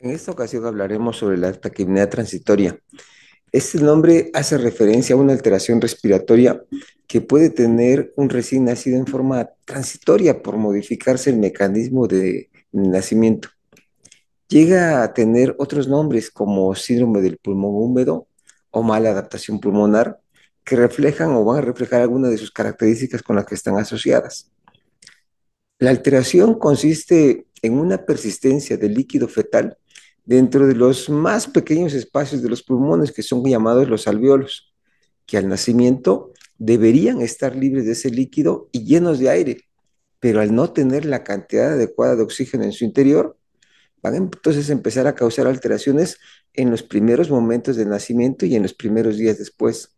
En esta ocasión hablaremos sobre la taquipnea transitoria. Este nombre hace referencia a una alteración respiratoria que puede tener un recién nacido en forma transitoria por modificarse el mecanismo de nacimiento. Llega a tener otros nombres como síndrome del pulmón húmedo o mala adaptación pulmonar que reflejan o van a reflejar algunas de sus características con las que están asociadas. La alteración consiste en una persistencia del líquido fetal dentro de los más pequeños espacios de los pulmones, que son llamados los alveolos, que al nacimiento deberían estar libres de ese líquido y llenos de aire, pero al no tener la cantidad adecuada de oxígeno en su interior, van entonces a empezar a causar alteraciones en los primeros momentos del nacimiento y en los primeros días después.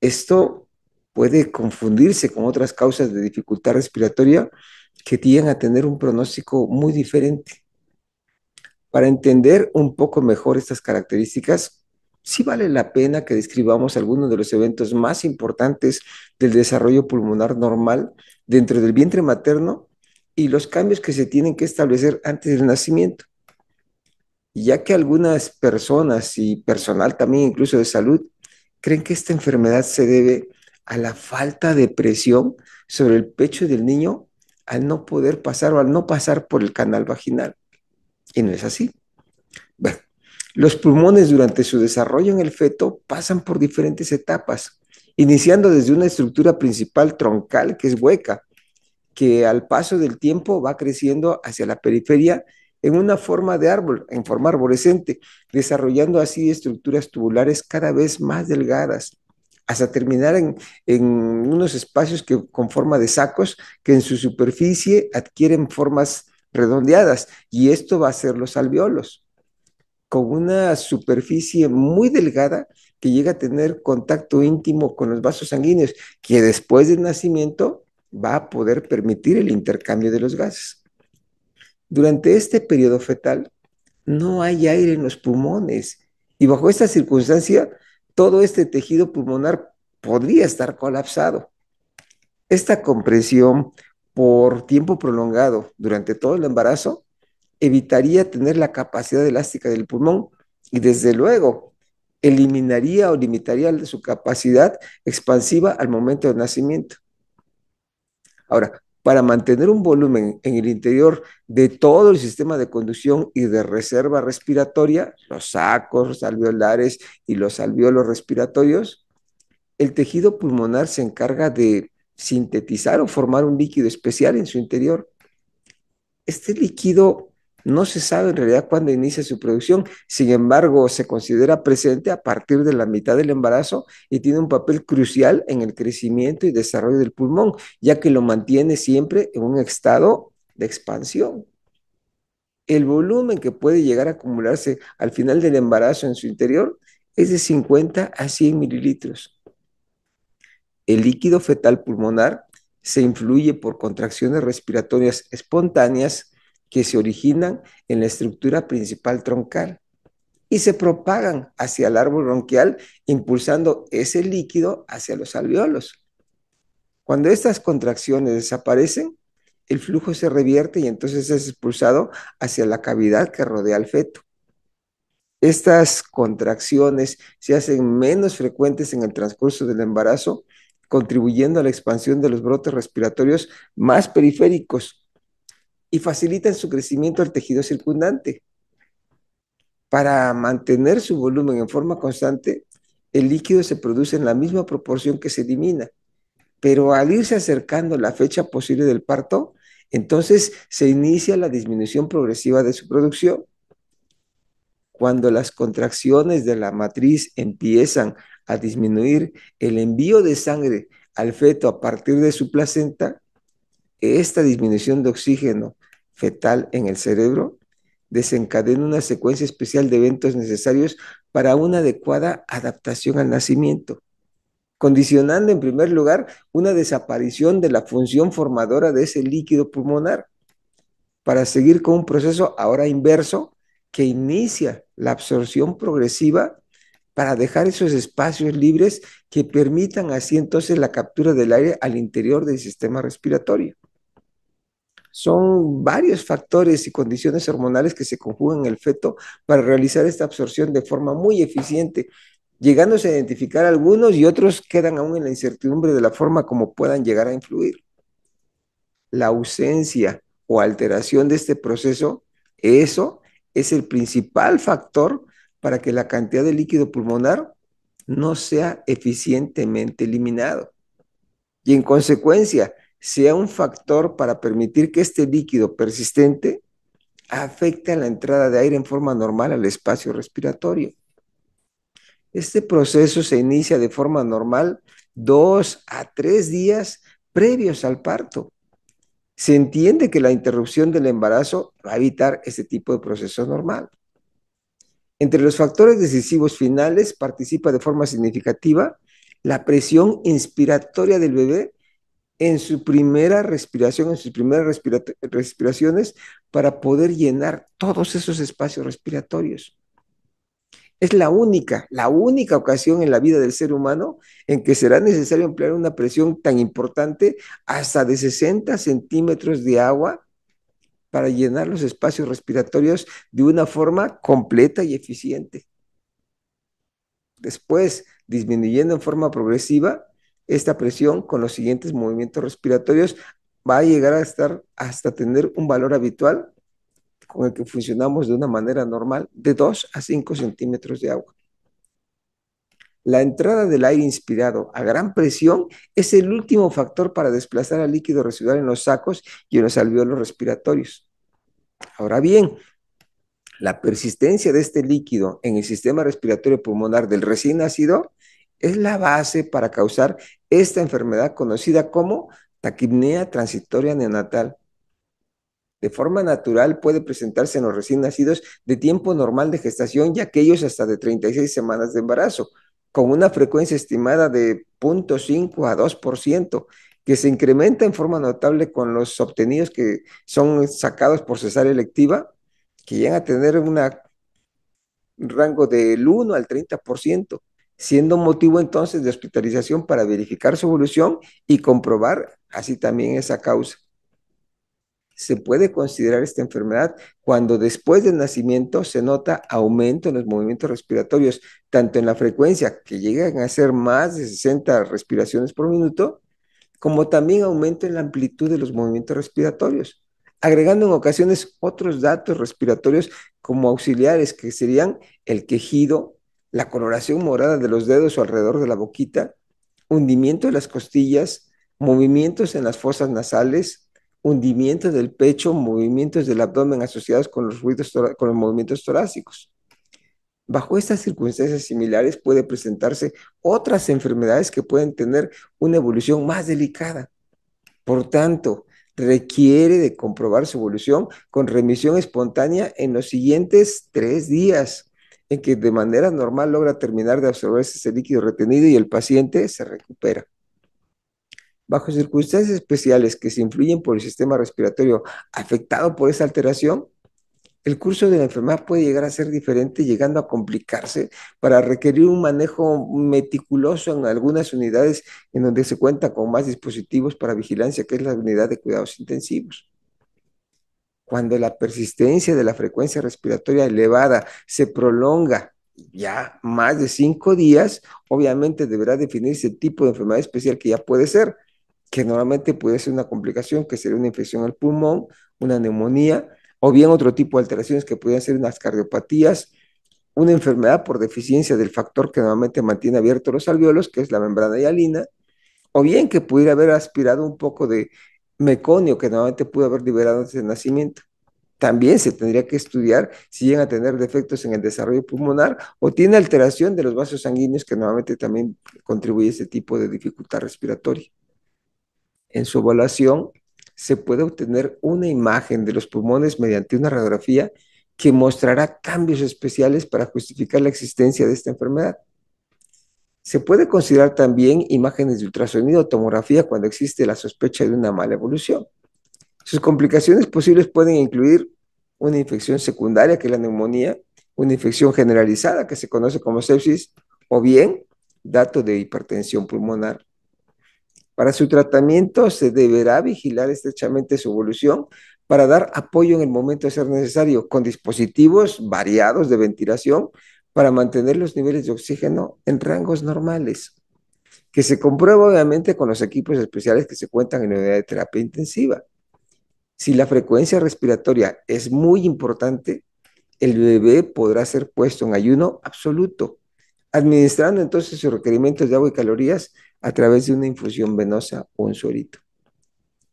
Esto puede confundirse con otras causas de dificultad respiratoria que tienden a tener un pronóstico muy diferente. Para entender un poco mejor estas características, sí vale la pena que describamos algunos de los eventos más importantes del desarrollo pulmonar normal dentro del vientre materno y los cambios que se tienen que establecer antes del nacimiento. Ya que algunas personas y personal también incluso de salud creen que esta enfermedad se debe a la falta de presión sobre el pecho del niño al no poder pasar o al no pasar por el canal vaginal. Y no es así. Bueno, los pulmones durante su desarrollo en el feto pasan por diferentes etapas, iniciando desde una estructura principal troncal que es hueca, que al paso del tiempo va creciendo hacia la periferia en una forma de árbol, en forma arborescente, desarrollando así estructuras tubulares cada vez más delgadas, hasta terminar en, en, unos espacios que, con forma de sacos que en su superficie adquieren formas redondeadas y esto va a ser los alveolos con una superficie muy delgada que llega a tener contacto íntimo con los vasos sanguíneos, que después del nacimiento va a poder permitir el intercambio de los gases. Durante este periodo fetal no hay aire en los pulmones y bajo esta circunstancia todo este tejido pulmonar podría estar colapsado. Esta compresión por tiempo prolongado durante todo el embarazo, evitaría tener la capacidad elástica del pulmón y desde luego eliminaría o limitaría su capacidad expansiva al momento del nacimiento. Ahora, para mantener un volumen en el interior de todo el sistema de conducción y de reserva respiratoria, los sacos alveolares y los alveolos respiratorios, el tejido pulmonar se encarga de sintetizar o formar un líquido especial en su interior. Este líquido no se sabe en realidad cuándo inicia su producción, sin embargo se considera presente a partir de la mitad del embarazo y tiene un papel crucial en el crecimiento y desarrollo del pulmón, ya que lo mantiene siempre en un estado de expansión. El volumen que puede llegar a acumularse al final del embarazo en su interior es de 50 a 100 mililitros. El líquido fetal pulmonar se influye por contracciones respiratorias espontáneas que se originan en la estructura principal troncal y se propagan hacia el árbol bronquial, impulsando ese líquido hacia los alveolos. Cuando estas contracciones desaparecen, el flujo se revierte y entonces es expulsado hacia la cavidad que rodea al feto. Estas contracciones se hacen menos frecuentes en el transcurso del embarazo contribuyendo a la expansión de los brotes respiratorios más periféricos y facilitan su crecimiento al tejido circundante. Para mantener su volumen en forma constante, el líquido se produce en la misma proporción que se elimina, pero al irse acercando la fecha posible del parto, entonces se inicia la disminución progresiva de su producción. Cuando las contracciones de la matriz empiezan a disminuir el envío de sangre al feto a partir de su placenta, esta disminución de oxígeno fetal en el cerebro desencadena una secuencia especial de eventos necesarios para una adecuada adaptación al nacimiento, condicionando en primer lugar una desaparición de la función formadora de ese líquido pulmonar, para seguir con un proceso ahora inverso que inicia la absorción progresiva para dejar esos espacios libres que permitan así entonces la captura del aire al interior del sistema respiratorio. Son varios factores y condiciones hormonales que se conjugan en el feto para realizar esta absorción de forma muy eficiente, llegándose a identificar algunos y otros quedan aún en la incertidumbre de la forma como puedan llegar a influir. La ausencia o alteración de este proceso, eso es el principal factor para que la cantidad de líquido pulmonar no sea eficientemente eliminado. Y en consecuencia, sea un factor para permitir que este líquido persistente afecte a la entrada de aire en forma normal al espacio respiratorio. Este proceso se inicia de forma normal dos a tres días previos al parto. Se entiende que la interrupción del embarazo va a evitar este tipo de proceso normal. Entre los factores decisivos finales participa de forma significativa la presión inspiratoria del bebé en su primera respiración, en sus primeras respiraciones, para poder llenar todos esos espacios respiratorios. Es la única, la única ocasión en la vida del ser humano en que será necesario emplear una presión tan importante hasta de 60 centímetros de agua para llenar los espacios respiratorios de una forma completa y eficiente. Después, disminuyendo en forma progresiva esta presión con los siguientes movimientos respiratorios, va a llegar a estar hasta tener un valor habitual con el que funcionamos de una manera normal de 2 a 5 centímetros de agua. La entrada del aire inspirado a gran presión es el último factor para desplazar al líquido residual en los sacos y en los alveolos respiratorios. Ahora bien, la persistencia de este líquido en el sistema respiratorio pulmonar del recién nacido es la base para causar esta enfermedad conocida como taquipnea transitoria neonatal. De forma natural puede presentarse en los recién nacidos de tiempo normal de gestación y aquellos hasta de 36 semanas de embarazo, con una frecuencia estimada de 0.5 a 2%, que se incrementa en forma notable con los obtenidos que son sacados por cesárea electiva, que llegan a tener un rango del 1 al 30%, siendo motivo entonces de hospitalización para verificar su evolución y comprobar así también esa causa se puede considerar esta enfermedad cuando después del nacimiento se nota aumento en los movimientos respiratorios, tanto en la frecuencia, que llegan a ser más de 60 respiraciones por minuto, como también aumento en la amplitud de los movimientos respiratorios, agregando en ocasiones otros datos respiratorios como auxiliares, que serían el quejido, la coloración morada de los dedos o alrededor de la boquita, hundimiento de las costillas, movimientos en las fosas nasales, hundimiento del pecho, movimientos del abdomen asociados con los, ruidos con los movimientos torácicos. Bajo estas circunstancias similares puede presentarse otras enfermedades que pueden tener una evolución más delicada. Por tanto, requiere de comprobar su evolución con remisión espontánea en los siguientes tres días, en que de manera normal logra terminar de absorberse ese líquido retenido y el paciente se recupera bajo circunstancias especiales que se influyen por el sistema respiratorio afectado por esa alteración, el curso de la enfermedad puede llegar a ser diferente, llegando a complicarse para requerir un manejo meticuloso en algunas unidades en donde se cuenta con más dispositivos para vigilancia, que es la unidad de cuidados intensivos. Cuando la persistencia de la frecuencia respiratoria elevada se prolonga ya más de cinco días, obviamente deberá definirse el tipo de enfermedad especial que ya puede ser que normalmente puede ser una complicación, que sería una infección al pulmón, una neumonía, o bien otro tipo de alteraciones que podrían ser unas cardiopatías, una enfermedad por deficiencia del factor que normalmente mantiene abiertos los alveolos, que es la membrana hialina, o bien que pudiera haber aspirado un poco de meconio que normalmente pudo haber liberado antes del nacimiento. También se tendría que estudiar si llegan a tener defectos en el desarrollo pulmonar o tiene alteración de los vasos sanguíneos que normalmente también contribuye a ese tipo de dificultad respiratoria. En su evaluación se puede obtener una imagen de los pulmones mediante una radiografía que mostrará cambios especiales para justificar la existencia de esta enfermedad. Se puede considerar también imágenes de ultrasonido o tomografía cuando existe la sospecha de una mala evolución. Sus complicaciones posibles pueden incluir una infección secundaria, que es la neumonía, una infección generalizada, que se conoce como sepsis, o bien dato de hipertensión pulmonar. Para su tratamiento se deberá vigilar estrechamente su evolución para dar apoyo en el momento de ser necesario, con dispositivos variados de ventilación para mantener los niveles de oxígeno en rangos normales, que se comprueba obviamente con los equipos especiales que se cuentan en la unidad de terapia intensiva. Si la frecuencia respiratoria es muy importante, el bebé podrá ser puesto en ayuno absoluto, administrando entonces sus requerimientos de agua y calorías a través de una infusión venosa o un suerito.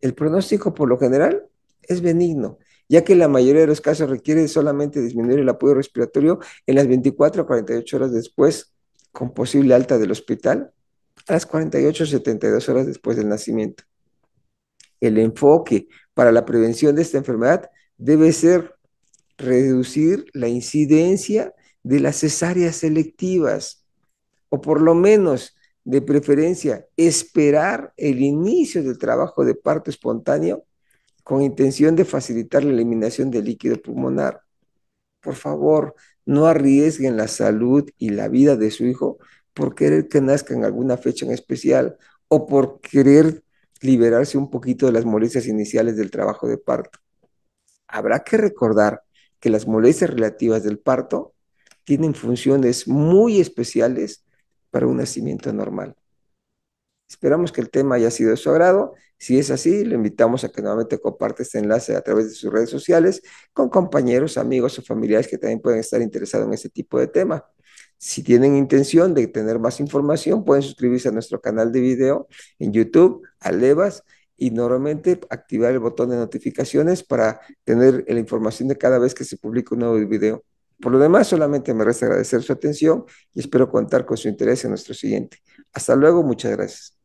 El pronóstico por lo general es benigno, ya que la mayoría de los casos requiere solamente disminuir el apoyo respiratorio en las 24 a 48 horas después, con posible alta del hospital, a las 48 a 72 horas después del nacimiento. El enfoque para la prevención de esta enfermedad debe ser reducir la incidencia de las cesáreas selectivas, o por lo menos de preferencia esperar el inicio del trabajo de parto espontáneo con intención de facilitar la eliminación del líquido pulmonar. Por favor, no arriesguen la salud y la vida de su hijo por querer que nazca en alguna fecha en especial o por querer liberarse un poquito de las molestias iniciales del trabajo de parto. Habrá que recordar que las molestias relativas del parto tienen funciones muy especiales para un nacimiento normal. Esperamos que el tema haya sido de su agrado. Si es así, le invitamos a que nuevamente comparte este enlace a través de sus redes sociales con compañeros, amigos o familiares que también pueden estar interesados en este tipo de tema. Si tienen intención de tener más información, pueden suscribirse a nuestro canal de video en YouTube, a LEVAS, y normalmente activar el botón de notificaciones para tener la información de cada vez que se publica un nuevo video. Por lo demás, solamente me resta agradecer su atención y espero contar con su interés en nuestro siguiente. Hasta luego, muchas gracias.